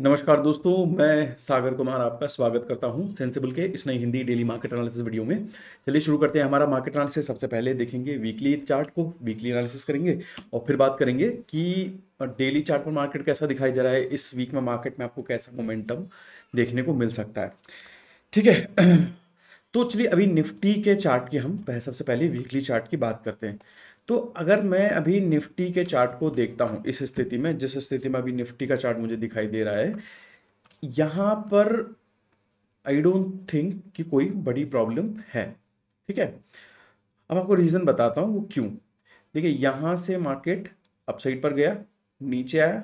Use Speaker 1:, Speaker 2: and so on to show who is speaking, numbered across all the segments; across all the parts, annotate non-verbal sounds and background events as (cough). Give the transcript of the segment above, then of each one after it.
Speaker 1: नमस्कार दोस्तों मैं सागर कुमार आपका स्वागत करता हूं सेंसिबल के इस नई Hindi daily market analysis video में चलिए शुरू करते हैं हमारा मार्केट एनालिसिस सबसे पहले देखेंगे वीकली चार्ट को वीकली एनालिसिस करेंगे और फिर बात करेंगे कि डेली चार्ट पर मार्केट कैसा दिखाई दे रहा है इस वीक में मार्केट में आपको कैसा मोमेंटम देखने को मिल सकता है ठीक है (clears throat) तो चलिए अभी निफ्टी के चार्ट की हम सबसे पहले वीकली चार्ट की बात करते हैं तो अगर मैं अभी निफ्टी के चार्ट को देखता हूँ इस स्थिति में जिस स्थिति में अभी निफ्टी का चार्ट मुझे दिखाई दे रहा है यहाँ पर आई डोंट थिंक कि कोई बड़ी प्रॉब्लम है ठीक है अब आपको रीज़न बताता हूँ वो क्यों देखिए यहाँ से मार्केट अपसाइड पर गया नीचे आया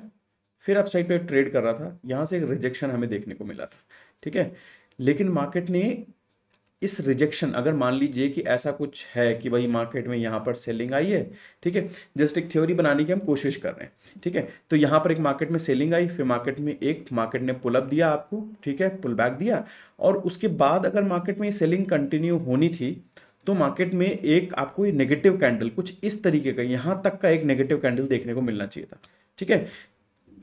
Speaker 1: फिर अपसाइड पर ट्रेड कर रहा था यहाँ से एक रिजेक्शन हमें देखने को मिला था ठीक है लेकिन मार्केट ने इस रिजेक्शन अगर मान लीजिए कि ऐसा कुछ है कि भाई मार्केट में यहाँ पर सेलिंग आई है ठीक है जस्ट एक थ्योरी बनाने की हम कोशिश कर रहे हैं ठीक है तो यहाँ पर एक मार्केट में सेलिंग आई फिर मार्केट में एक मार्केट ने पुलअप दिया आपको ठीक है पुल बैक दिया और उसके बाद अगर मार्केट में सेलिंग कंटिन्यू होनी थी तो मार्केट में एक आपको ये नेगेटिव कैंडल कुछ इस तरीके का यहाँ तक का एक नेगेटिव कैंडल देखने को मिलना चाहिए था ठीक है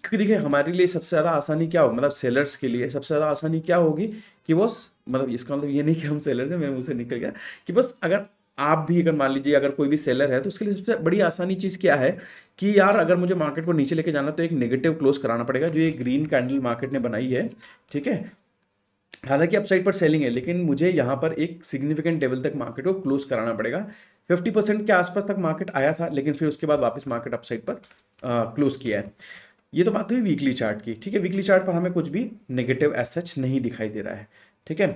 Speaker 1: क्योंकि देखिए हमारे लिए सबसे ज़्यादा मतलब आसानी क्या होगी मतलब सेलर्स के लिए सबसे ज़्यादा आसानी क्या होगी कि बस मतलब इसका मतलब ये नहीं कि हम सेलर हैं मैं मुझसे निकल गया कि बस अगर आप भी अगर मान लीजिए अगर कोई भी सेलर है तो उसके लिए सबसे बड़ी आसानी चीज़ क्या है कि यार अगर मुझे मार्केट को नीचे लेके जाना तो एक नेगेटिव क्लोज कराना पड़ेगा जो ये ग्रीन कैंडल मार्केट ने बनाई है ठीक है हालांकि अपसाइड पर सेलिंग है लेकिन मुझे यहाँ पर एक सिग्निफिकेंट लेवल तक मार्केट को क्लोज कराना पड़ेगा 50 परसेंट के आसपास तक मार्केट आया था लेकिन फिर उसके बाद वापस मार्केट अपसाइड पर क्लोज किया है ये तो बात हुई वीकली चार्ट की ठीक है वीकली चार्ट पर हमें कुछ भी नेगेटिव एस सच नहीं दिखाई दे रहा है ठीक है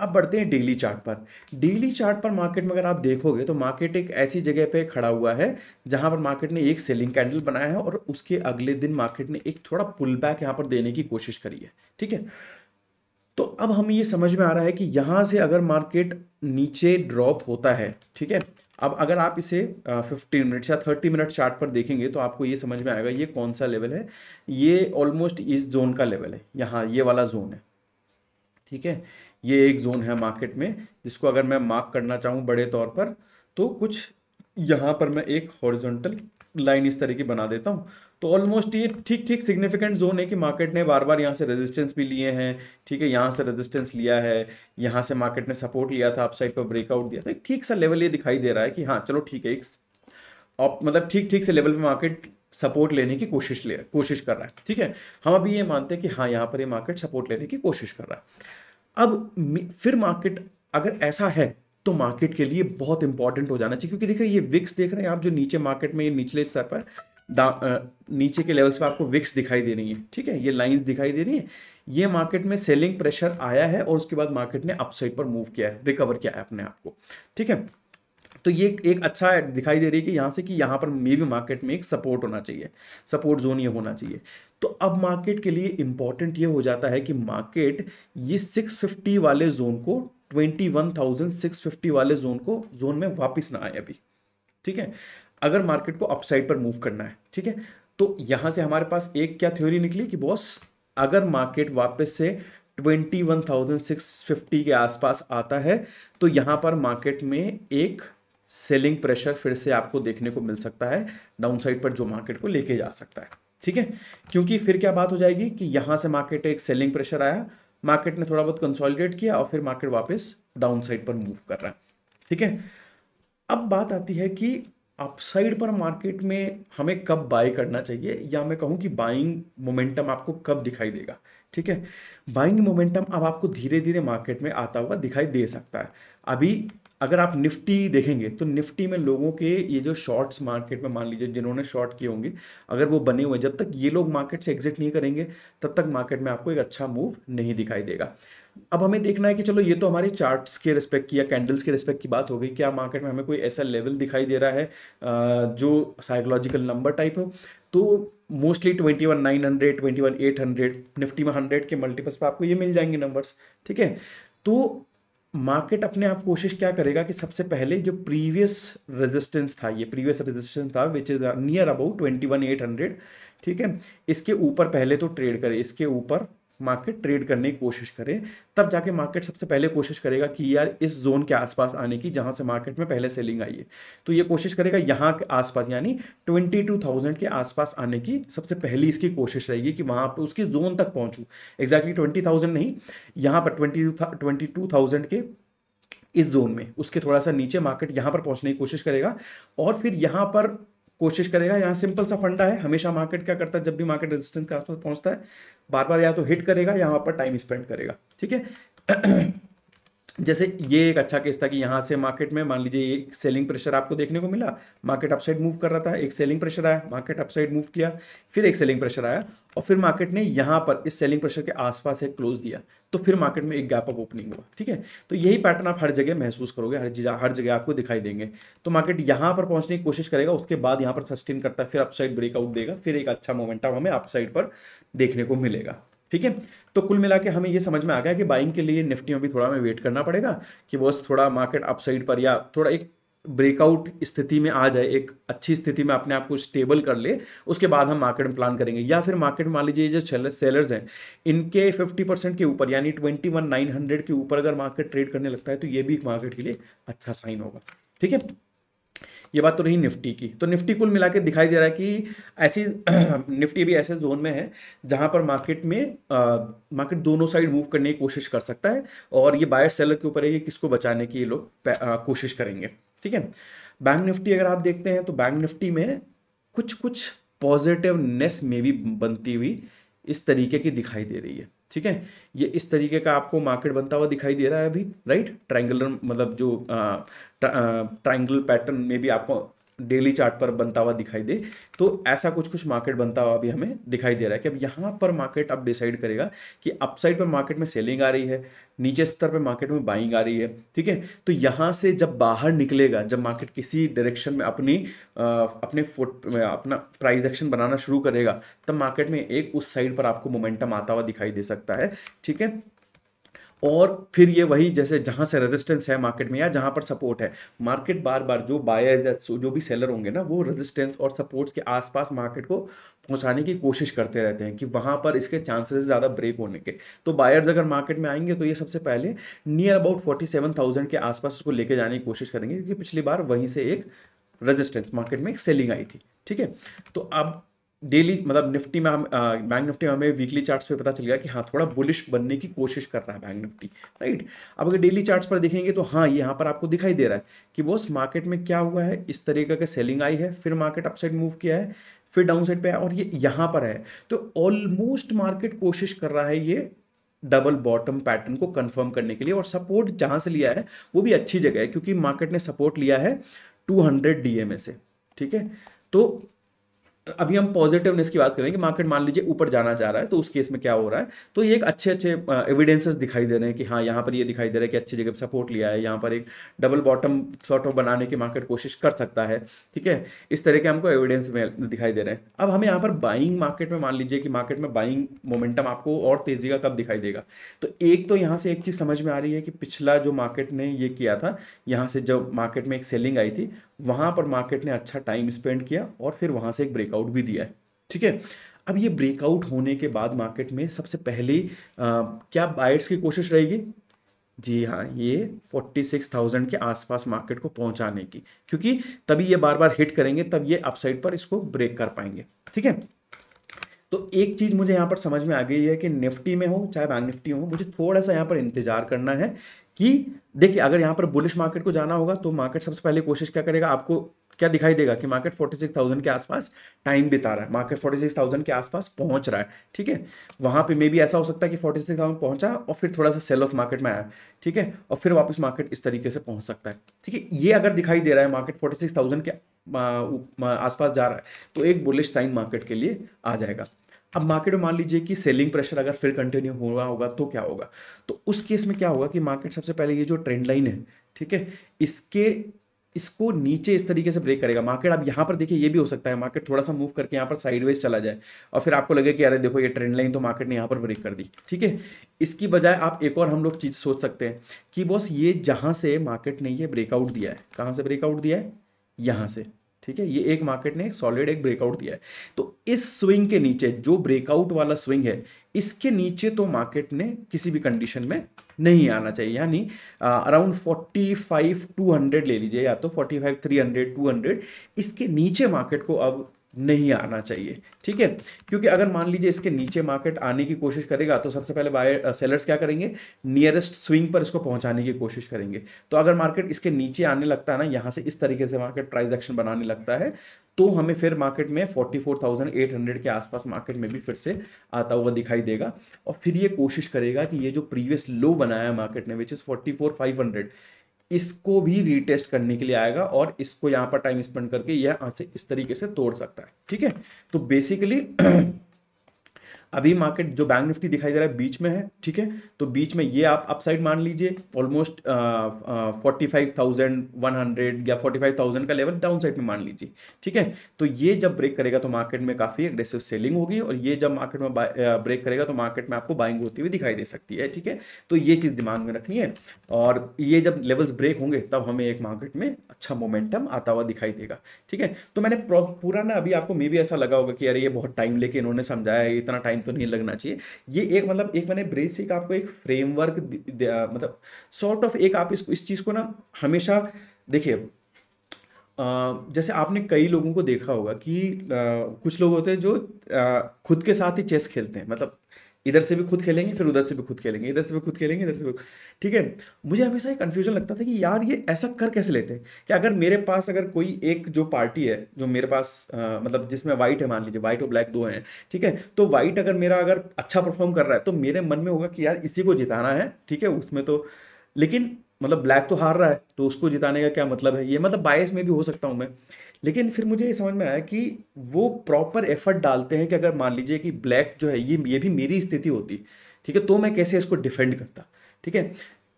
Speaker 1: अब बढ़ते हैं डेली चार्ट पर डेली चार्ट पर मार्केट में अगर आप देखोगे तो मार्केट एक ऐसी जगह पे खड़ा हुआ है जहां पर मार्केट ने एक सेलिंग कैंडल बनाया है और उसके अगले दिन मार्केट ने एक थोड़ा पुल बैक यहाँ पर देने की कोशिश करी है ठीक है तो अब हमें ये समझ में आ रहा है कि यहाँ से अगर मार्केट नीचे ड्रॉप होता है ठीक है अब अगर आप इसे फिफ्टीन मिनट्स या थर्टी मिनट चार्ट पर देखेंगे तो आपको ये समझ में आएगा ये कौन सा लेवल है ये ऑलमोस्ट इस जोन का लेवल है यहाँ ये वाला जोन है ठीक है ये एक जोन है मार्केट में जिसको अगर मैं मार्क करना चाहूँ बड़े तौर पर तो कुछ यहाँ पर मैं एक हॉरिजॉन्टल लाइन इस तरह की बना देता हूँ तो ऑलमोस्ट ये ठीक ठीक सिग्निफिकेंट जोन है कि मार्केट ने बार बार यहाँ से रेजिस्टेंस भी लिए हैं ठीक है यहाँ से रेजिस्टेंस लिया है यहाँ से मार्केट ने सपोर्ट लिया था अपसाइड पर ब्रेकआउट दिया था एक ठीक सा लेवल ये दिखाई दे रहा है कि हाँ चलो ठीक है एक आप मतलब ठीक ठीक से लेवल पे मार्केट सपोर्ट लेने की कोशिश ले कोशिश कर रहा है ठीक है हम अभी ये मानते हैं कि हाँ यहाँ पर ये मार्केट सपोर्ट लेने की कोशिश कर रहा है अब फिर मार्केट अगर ऐसा है तो मार्केट के लिए बहुत इंपॉर्टेंट हो जाना चाहिए क्योंकि देखिए ये विक्स देख रहे हैं आप जो नीचे मार्केट में ये निचले स्तर पर आ, नीचे के लेवल्स पर आपको विक्स दिखाई दे रही है ठीक है ये लाइंस दिखाई दे रही है ये मार्केट में सेलिंग प्रेशर आया है और उसके बाद मार्केट ने अपसाइड पर मूव किया है रिकवर किया है अपने आप को ठीक है तो ये एक अच्छा दिखाई दे रही है कि यहाँ से कि यहाँ पर मे भी मार्केट में एक सपोर्ट होना चाहिए सपोर्ट जोन ये होना चाहिए तो अब मार्केट के लिए इम्पॉर्टेंट ये हो जाता है कि मार्केट ये 650 वाले जोन को twenty one thousand six fifty वाले जोन को जोन में वापस ना आए अभी ठीक है अगर मार्केट को अपसाइड पर मूव करना है ठीक है तो यहां से हमारे पास एक क्या थ्योरी निकली कि बॉस अगर मार्केट वापस से 21,650 के आसपास आता है तो यहां पर मार्केट में एक सेलिंग प्रेशर फिर से आपको देखने को मिल सकता है डाउनसाइड पर जो मार्केट को लेके जा सकता है ठीक है क्योंकि फिर क्या बात हो जाएगी कि यहाँ से मार्केट एक सेलिंग प्रेशर आया मार्केट ने थोड़ा बहुत कंसोलिडेट किया और फिर मार्केट वापस डाउन साइड पर मूव कर रहा है ठीक है अब बात आती है कि अपसाइड पर मार्केट में हमें कब बाय करना चाहिए या मैं कहूँ कि बाइंग मोमेंटम आपको कब दिखाई देगा ठीक है बाइंग मोमेंटम अब आपको धीरे धीरे मार्केट में आता हुआ दिखाई दे सकता है अभी अगर आप निफ्टी देखेंगे तो निफ्टी में लोगों के ये जो शॉर्ट्स मार्केट में मान लीजिए जिन्होंने शॉर्ट किए होंगे अगर वो बने हुए जब तक ये लोग मार्केट से एग्जिट नहीं करेंगे तब तक मार्केट में आपको एक अच्छा मूव नहीं दिखाई देगा अब हमें देखना है कि चलो ये तो हमारे चार्ट्स के रिस्पेक्ट की या कैंडल्स के रिस्पेक्ट की बात हो गई क्या मार्केट में हमें कोई ऐसा लेवल दिखाई दे रहा है जो साइकोलॉजिकल नंबर टाइप हो तो mostly twenty one nine hundred twenty one eight hundred Nifty में हंड्रेड के मल्टीपल्स पर आपको ये मिल जाएंगे नंबर्स ठीक है तो मार्केट अपने आप कोशिश क्या करेगा कि सबसे पहले जो प्रीवियस रेजिस्टेंस था ये प्रीवियस रेजिस्टेंस था which is near about twenty one eight hundred ठीक है इसके ऊपर पहले तो ट्रेड करे इसके ऊपर मार्केट ट्रेड करने की कोशिश करे तब जाके मार्केट सबसे पहले कोशिश करेगा कि यार इस जोन के आसपास आने की जहां से मार्केट में पहले सेलिंग आई है तो ये कोशिश करेगा यहाँ के आसपास यानी ट्वेंटी टू थाउजेंड के आसपास आने की सबसे पहली इसकी कोशिश रहेगी कि वहाँ पर उसकी जोन तक पहुँचूँ एग्जैक्टली ट्वेंटी थाउजेंड नहीं यहाँ पर ट्वेंटी ट्वेंटी टू थाउजेंड के इस जोन में उसके थोड़ा सा नीचे मार्केट यहाँ पर पहुँचने की कोशिश करेगा और फिर यहाँ पर कोशिश करेगा यहाँ सिंपल सा फंडा है हमेशा मार्केट क्या करता है जब भी मार्केट रेजिस्टेंस के आसपास पहुंचता है बार बार या तो हिट करेगा या वहाँ पर टाइम स्पेंड करेगा ठीक है जैसे ये एक अच्छा केस था कि यहाँ से मार्केट में मान लीजिए एक सेलिंग प्रेशर आपको देखने को मिला मार्केट अपसाइड मूव कर रहा था एक सेलिंग प्रेशर आया मार्केट अपसाइड मूव किया फिर एक सेलिंग प्रेशर आया और फिर मार्केट ने यहाँ पर इस सेलिंग प्रेशर के आसपास एक क्लोज दिया तो फिर मार्केट में एक गैप अप ओपनिंग हुआ ठीक है तो यही पैटर्न आप हर जगह महसूस करोगे हर जगह हर जगह आपको दिखाई देंगे तो मार्केट यहाँ पर पहुँचने की कोशिश करेगा उसके बाद यहाँ पर सस्टेन करता है फिर अपसाइड ब्रेकआउट देगा फिर एक अच्छा मोमेंटम हमें अपसाइड पर देखने को मिलेगा ठीक है तो कुल मिला के हमें ये समझ में आ गया कि बाइंग के लिए निफ्टी में भी थोड़ा हमें वेट करना पड़ेगा कि बस थोड़ा मार्केट अपसाइड पर या थोड़ा एक ब्रेकआउट स्थिति में आ जाए एक अच्छी स्थिति में अपने आप को स्टेबल कर ले उसके बाद हम मार्केट में प्लान करेंगे या फिर मार्केट मान लीजिए जो सेलर्स हैं इनके 50 परसेंट के ऊपर यानी ट्वेंटी वन नाइन हंड्रेड के ऊपर अगर मार्केट ट्रेड करने लगता है तो ये भी एक मार्केट के लिए अच्छा साइन होगा ठीक है ये बात तो रही निफ्टी की तो निफ्टी कुल मिला के दिखाई दे रहा है कि ऐसी (clears throat) निफ्टी भी ऐसे जोन में है जहाँ पर मार्केट में मार्केट दोनों साइड मूव करने की कोशिश कर सकता है और ये बायर सेलर के ऊपर है कि किसको बचाने की ये लोग कोशिश करेंगे ठीक है बैंक निफ्टी अगर आप देखते हैं तो बैंक निफ्टी में कुछ कुछ पॉजिटिवनेस में भी बनती हुई इस तरीके की दिखाई दे रही है ठीक है ये इस तरीके का आपको मार्केट बनता हुआ दिखाई दे रहा है अभी राइट ट्राइंगुलर मतलब जो ट्राइंगल पैटर्न में भी आपको डेली चार्ट पर बनता हुआ दिखाई दे तो ऐसा कुछ कुछ मार्केट बनता हुआ भी हमें दिखाई दे रहा है कि अब यहाँ पर मार्केट अब डिसाइड करेगा कि अपसाइड पर मार्केट में सेलिंग आ रही है नीचे स्तर पर मार्केट में बाइंग आ रही है ठीक है तो यहाँ से जब बाहर निकलेगा जब मार्केट किसी डायरेक्शन में अपनी आ, अपने फुट अपना प्राइस एक्शन बनाना शुरू करेगा तब मार्केट में एक उस साइड पर आपको मोमेंटम आता हुआ दिखाई दे सकता है ठीक है और फिर ये वही जैसे जहाँ से रेजिस्टेंस है मार्केट में या जहाँ पर सपोर्ट है मार्केट बार बार जो बायर जो भी सेलर होंगे ना वो रेजिस्टेंस और सपोर्ट के आसपास मार्केट को पहुँचाने की कोशिश करते रहते हैं कि वहाँ पर इसके चांसेस ज़्यादा ब्रेक होने के तो बायर्स अगर मार्केट में आएंगे तो ये सबसे पहले near about forty seven thousand के आसपास उसको लेके जाने की कोशिश करेंगे क्योंकि पिछली बार वहीं से एक रेजिस्टेंस मार्केट में एक सेलिंग आई थी ठीक है तो अब डेली मतलब निफ्टी में हम बैंक निफ्टी में हमें वीकली चार्ट्स पे पता चल गया कि हाँ थोड़ा बुलिश बनने की कोशिश कर रहा है बैंक निफ्टी राइट अब अगर डेली चार्ट्स पर देखेंगे तो हाँ यहाँ पर आपको दिखाई दे रहा है कि बॉस मार्केट में क्या हुआ है इस तरीके का सेलिंग आई है फिर मार्केट अपसाइड मूव किया है फिर डाउन साइड पर आया और ये यहाँ पर है तो ऑलमोस्ट मार्केट कोशिश कर रहा है ये डबल बॉटम पैटर्न को कन्फर्म करने के लिए और सपोर्ट जहाँ से लिया है वो भी अच्छी जगह है क्योंकि मार्केट ने सपोर्ट लिया है टू हंड्रेड से ठीक है तो अभी हम पॉजिटिवनेस की बात करेंगे कि मार्केट मान लीजिए ऊपर जाना जा रहा है तो उस केस में क्या हो रहा है तो ये एक अच्छे अच्छे एविडेंसेस दिखाई दे रहे हैं कि हाँ यहाँ पर ये दिखाई दे रहा है कि अच्छी जगह पर सपोर्ट लिया है यहाँ पर एक डबल बॉटम शॉर्ट ऑफ बनाने की मार्केट कोशिश कर सकता है ठीक है इस तरह के हमको एविडेंस दिखाई दे रहे हैं अब हमें यहाँ पर बाइंग मार्केट में मान लीजिए कि मार्केट में बाइंग मोमेंटम आपको और तेजी का कब दिखाई देगा तो एक तो यहाँ से एक चीज़ समझ में आ रही है कि पिछला जो मार्केट ने ये किया था यहाँ से जब मार्केट में एक सेलिंग आई थी वहाँ पर मार्केट ने अच्छा टाइम स्पेंड किया और फिर वहाँ से एक ब्रेक ब्रेकआउट भी दिया है ठीक है अब ये ब्रेकआउट होने के बाद मार्केट में सबसे पहले आ, क्या बायर्स की कोशिश रहेगी जी हाँ ये 46,000 के आसपास मार्केट को पहुंचाने की क्योंकि तभी ये बार बार हिट करेंगे तब ये अपसाइड पर इसको ब्रेक कर पाएंगे ठीक है तो एक चीज़ मुझे यहाँ पर समझ में आ गई है कि निफ्टी में हो चाहे बैंक निफ्टी हो मुझे थोड़ा सा यहाँ पर इंतजार करना है कि देखिए अगर यहाँ पर बुलिश मार्केट को जाना होगा तो मार्केट सबसे पहले कोशिश क्या करेगा आपको क्या दिखाई देगा कि मार्केट 46,000 के आसपास टाइम बिता रहा है मार्केट 46,000 के आसपास पहुंच रहा है ठीक है वहां पे मे भी ऐसा हो सकता है कि 46,000 पहुंचा और फिर थोड़ा सा सेल ऑफ मार्केट में आया ठीक है और फिर वापस मार्केट इस तरीके से पहुंच सकता है ठीक है ये अगर दिखाई दे रहा है मार्केट थाउजेंड के आसपास जा रहा है तो एक बुलिश साइन मार्केट के लिए आ जाएगा अब मार्केट में मान लीजिए कि सेलिंग प्रेशर अगर फिर कंटिन्यू हो रहा होगा तो क्या होगा तो उस केस में क्या होगा कि मार्केट सबसे पहले ये जो ट्रेंड लाइन है ठीक है इसके इसको नीचे इस तरीके से ब्रेक करेगा मार्केट आप यहाँ पर देखिए ये भी हो सकता है मार्केट थोड़ा सा मूव करके यहाँ पर साइडवेज चला जाए और फिर आपको लगे कि अरे देखो ये ट्रेंड लाइन तो मार्केट ने यहाँ पर ब्रेक कर दी ठीक है इसकी बजाय आप एक और हम लोग चीज़ सोच सकते हैं कि बॉस ये जहाँ से मार्केट ने ये ब्रेकआउट दिया है कहाँ से ब्रेकआउट दिया है यहाँ से ठीक है ये एक मार्केट ने एक सॉलिड एक ब्रेकआउट दिया है तो इस स्विंग के नीचे जो ब्रेकआउट वाला स्विंग है इसके नीचे तो मार्केट ने किसी भी कंडीशन में नहीं आना चाहिए यानी around forty five two hundred ले लीजिए या तो forty five three hundred two hundred इसके नीचे मार्केट को अब नहीं आना चाहिए ठीक है क्योंकि अगर मान लीजिए इसके नीचे मार्केट आने की कोशिश करेगा तो सबसे पहले बायर सेलर्स क्या करेंगे नियरेस्ट स्विंग पर इसको पहुंचाने की कोशिश करेंगे तो अगर मार्केट इसके नीचे आने लगता है ना यहाँ से इस तरीके से मार्केट ट्रांजेक्शन बनाने लगता है तो हमें फिर मार्केट में 44,800 के आसपास मार्केट में भी फिर से आता हुआ दिखाई देगा और फिर ये कोशिश करेगा कि ये जो प्रीवियस लो बनाया मार्केट ने विच इज़ फोर्टी इसको भी रीटेस्ट करने के लिए आएगा और इसको यहाँ पर टाइम स्पेंड करके यह इस तरीके से तोड़ सकता है ठीक है तो बेसिकली (clears throat) अभी मार्केट जो बैंक निफ्टी दिखाई दे रहा है बीच में है ठीक है तो बीच में ये आप अपसाइड मान लीजिए almost forty five thousand one hundred या फोर्टी फाइव थाउजेंड का लेवल डाउन साइड में मान लीजिए ठीक है तो ये जब ब्रेक करेगा तो मार्केट में काफ़ी एग्रेसिव सेलिंग होगी और ये जब मार्केट में ब्रेक करेगा तो मार्केट में आपको बाइंग होती हुई दिखाई दे सकती है ठीक है तो ये चीज़ दिमाग में रखनी है और ये जब लेवल्स ब्रेक होंगे तब हमें एक मार्केट में अच्छा मोमेंटम आता हुआ दिखाई देगा ठीक है तो मैंने पूरा ना अभी आपको मे भी ऐसा लगा होगा कि अरे ये बहुत टाइम लेके इन्होंने समझाया इतना टाइम तो नहीं लगना चाहिए ये एक मतलब एक मैंने बेसिक आपको एक फ्रेमवर्क मतलब सॉर्ट ऑफ एक आप इसको इस चीज़ को ना हमेशा देखिए जैसे आपने कई लोगों को देखा होगा कि आ, कुछ लोग होते हैं जो आ, खुद के साथ ही चेस खेलते हैं मतलब इधर से भी खुद खेलेंगे फिर उधर से भी खुद खेलेंगे इधर से भी खुद खेलेंगे इधर से भी ठीक है मुझे हमेशा ये कन्फ्यूजन लगता था कि यार ये ऐसा कर कैसे लेते हैं कि अगर मेरे पास अगर कोई एक जो पार्टी है जो मेरे पास आ, मतलब जिसमें वाइट है मान लीजिए वाइट और ब्लैक दो हैं ठीक है तो वाइट अगर मेरा अगर अच्छा परफॉर्म कर रहा है तो मेरे मन में होगा कि यार इसी को जिताना है ठीक है उसमें तो लेकिन मतलब ब्लैक तो हार रहा है तो उसको जिताने का क्या मतलब है ये मतलब बायस में भी हो सकता हूँ मैं लेकिन फिर मुझे ये समझ में आया कि वो प्रॉपर एफर्ट डालते हैं कि अगर मान लीजिए कि ब्लैक जो है ये ये भी मेरी स्थिति होती ठीक है तो मैं कैसे इसको डिफेंड करता ठीक है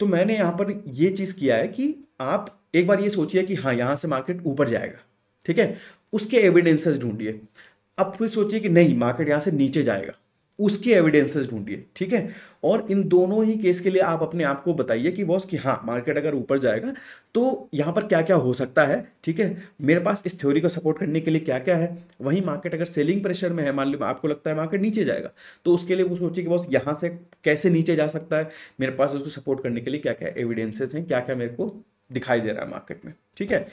Speaker 1: तो मैंने यहाँ पर ये चीज़ किया है कि आप एक बार ये सोचिए कि हाँ यहाँ से मार्केट ऊपर जाएगा ठीक है उसके एविडेंसेस ढूंढिए अब फिर सोचिए कि नहीं मार्केट यहाँ से नीचे जाएगा उसके एविडेंसेस ढूंढिए ठीक है और इन दोनों ही केस के लिए आप अपने आप को बताइए कि बॉस कि हाँ मार्केट अगर ऊपर जाएगा तो यहाँ पर क्या क्या हो सकता है ठीक है मेरे पास इस थ्योरी को सपोर्ट करने के लिए क्या क्या है वहीं मार्केट अगर सेलिंग प्रेशर में है मान लो आपको लगता है मार्केट नीचे जाएगा तो उसके लिए वो सोचिए कि बॉस यहाँ से कैसे नीचे जा सकता है मेरे पास उसको सपोर्ट करने के लिए क्या क्या एविडेंसेस हैं क्या क्या मेरे को दिखाई दे रहा है मार्केट में ठीक है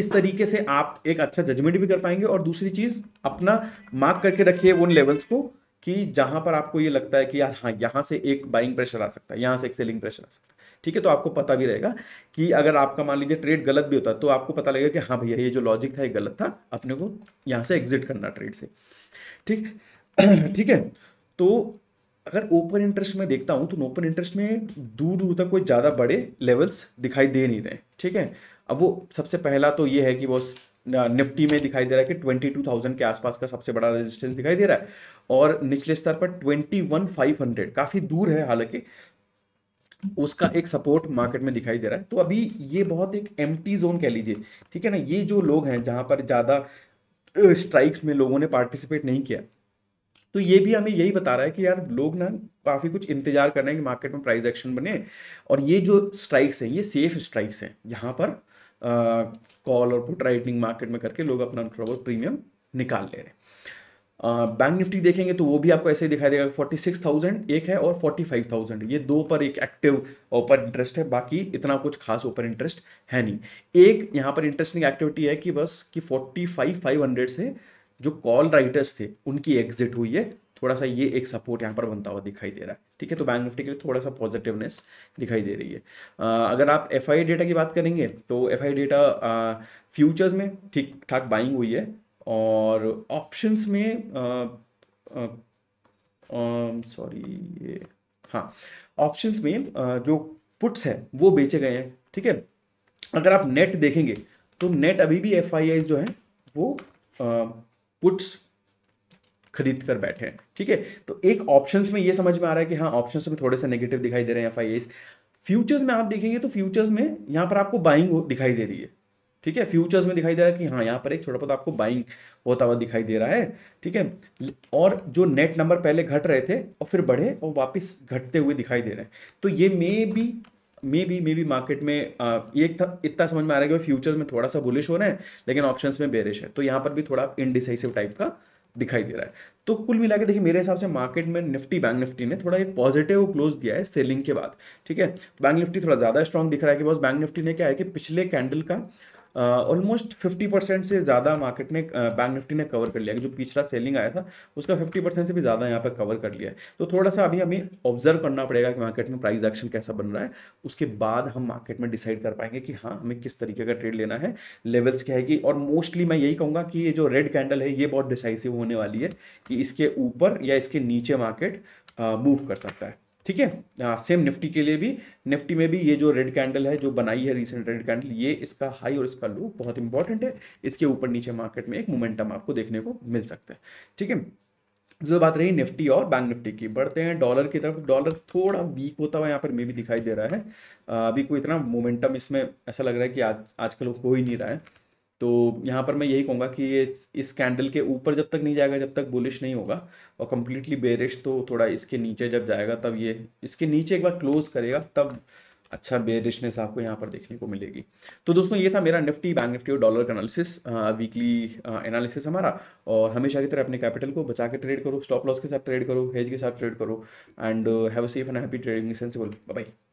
Speaker 1: इस तरीके से आप एक अच्छा जजमेंट भी कर पाएंगे और दूसरी चीज़ अपना मार्क करके रखिए उन लेवल्स को कि जहां पर आपको ये लगता है कि यार हाँ यहाँ से एक बाइंग प्रेशर आ सकता है यहाँ से एक सेलिंग प्रेशर आ सकता है ठीक है तो आपको पता भी रहेगा कि अगर आपका मान लीजिए ट्रेड गलत भी होता है तो आपको पता लगेगा कि हाँ भैया ये जो लॉजिक था ये गलत था अपने को यहां से एग्जिट करना ट्रेड से ठीक (clears throat) ठीक है तो अगर ओपन इंटरेस्ट में देखता हूँ तो ओपन इंटरेस्ट में दूर दूर तक कोई ज़्यादा बड़े लेवल्स दिखाई दे नहीं रहे ठीक है अब वो सबसे पहला तो ये है कि बॉस निफ्टी में दिखाई दे रहा है कि ट्वेंटी टू थाउजेंड के आसपास का सबसे बड़ा रेजिस्टेंस दिखाई दे रहा है और निचले स्तर पर ट्वेंटी वन फाइव हंड्रेड काफ़ी दूर है हालांकि उसका एक सपोर्ट मार्केट में दिखाई दे रहा है तो अभी ये बहुत एक एम जोन कह लीजिए ठीक है ना ये जो लोग हैं जहाँ पर ज़्यादा स्ट्राइक्स में लोगों ने पार्टिसिपेट नहीं किया तो ये भी हमें यही बता रहा है कि यार लोग ना काफ़ी कुछ इंतजार कर रहे हैं कि मार्केट में प्राइस एक्शन बने और ये जो स्ट्राइक्स हैं ये सेफ स्ट्राइक्स हैं यहाँ पर कॉल और पुट राइटिंग मार्केट में करके लोग अपना थोड़ा बहुत प्रीमियम निकाल ले रहे हैं बैंक निफ्टी देखेंगे तो वो भी आपको ऐसे ही दिखाई देगा फोर्टी सिक्स थाउजेंड एक है और फोर्टी फाइव थाउजेंड ये दो पर एक एक्टिव ओपन इंटरेस्ट है बाकी इतना कुछ खास ओपन इंटरेस्ट है नहीं एक यहाँ पर इंटरेस्टिंग एक्टिविटी है कि बस कि फोर्टी फाइव फाइव हंड्रेड से जो कॉल राइटर्स थे उनकी एग्जिट हुई है थोड़ा सा ये एक सपोर्ट यहाँ पर बनता हुआ दिखाई दे रहा है ठीक है तो बैंक निफ्टी के लिए थोड़ा सा पॉजिटिवनेस दिखाई दे रही है आ, अगर आप एफ डेटा की बात करेंगे तो एफ डेटा फ्यूचर्स में ठीक ठाक बाइंग हुई है और ऑप्शंस में सॉरी ये हाँ ऑप्शंस में आ, जो पुट्स है वो बेचे गए हैं ठीक है अगर आप नेट देखेंगे तो नेट अभी भी एफ जो है वो पुट्स खरीद कर बैठे हैं ठीक है तो एक ऑप्शंस में ये समझ में आ रहा है कि हाँ ऑप्शंस में थोड़े से नेगेटिव दिखाई दे रहे हैं एफ फ्यूचर्स में आप देखेंगे तो फ्यूचर्स में यहाँ पर आपको बाइंग दिखाई दे रही है ठीक है फ्यूचर्स में दिखाई दे रहा है कि हाँ यहाँ पर एक छोटा बहुत आपको बाइंग होता हुआ दिखाई दे रहा है ठीक है और जो नेट नंबर पहले घट रहे थे और फिर बढ़े और वापस घटते हुए दिखाई दे रहे हैं तो ये maybe maybe maybe market में ये इतना समझ में आ रहा है कि फ्यूचर्स में थोड़ा सा बुलिश हो रहे हैं लेकिन ऑप्शंस में बेरिश है तो यहाँ पर भी थोड़ा इनडिसाइसिव टाइप का दिखाई दे रहा है तो कुल मिला के देखिए मेरे हिसाब से मार्केट में निफ्टी बैंक निफ्टी ने थोड़ा एक पॉजिटिव क्लोज दिया है सेलिंग के बाद ठीक है बैंक निफ्टी थोड़ा ज़्यादा स्ट्रॉन्ग दिख रहा है कि बस बैंक निफ्टी ने क्या है कि पिछले कैंडल का ऑलमोस्ट फिफ्टी परसेंट से ज़्यादा मार्केट ने बैंक uh, निफ्टी ने कवर कर लिया जो पिछला सेलिंग आया था उसका फिफ्टी परसेंट से भी ज़्यादा यहाँ पर कवर कर लिया है तो थोड़ा सा अभी हमें ऑब्जर्व करना पड़ेगा कि मार्केट में प्राइस एक्शन कैसा बन रहा है उसके बाद हम मार्केट में डिसाइड कर पाएंगे कि हाँ हमें किस तरीके का ट्रेड लेना है लेवल्स क्या है कि और मोस्टली मैं यही कहूँगा कि ये जो रेड कैंडल है ये बहुत डिसाइसिव होने वाली है कि इसके ऊपर या इसके नीचे मार्केट मूव uh, कर सकता है ठीक है सेम निफ्टी के लिए भी निफ्टी में भी ये जो रेड कैंडल है जो बनाई है रिसेंट रेड कैंडल ये इसका हाई और इसका लो बहुत इंपॉर्टेंट है इसके ऊपर नीचे मार्केट में एक मोमेंटम आपको देखने को मिल सकता है ठीक है जो बात रही निफ्टी और बैंक निफ्टी की बढ़ते हैं डॉलर की तरफ डॉलर थोड़ा वीक होता हुआ यहाँ पर मे भी दिखाई दे रहा है अभी कोई इतना मोमेंटम इसमें ऐसा लग रहा है कि आज आजकल हो ही नहीं रहा है तो यहाँ पर मैं यही कहूँगा कि ये इस कैंडल के ऊपर जब तक नहीं जाएगा जब तक बुलिश नहीं होगा और कम्प्लीटली बेरिश तो थोड़ा इसके नीचे जब जाएगा तब ये इसके नीचे एक बार क्लोज करेगा तब अच्छा बेरिशनेस आपको यहाँ पर देखने को मिलेगी तो दोस्तों ये था मेरा निफ्टी बैंक निफ्टी और डॉलर का एनालिसिस वीकली एनालिसिस हमारा और हमेशा की तरह अपने कैपिटल को बचा के ट्रेड करो स्टॉप लॉस के साथ ट्रेड करो हेज के साथ ट्रेड करो and have a safe and happy trading sensible bye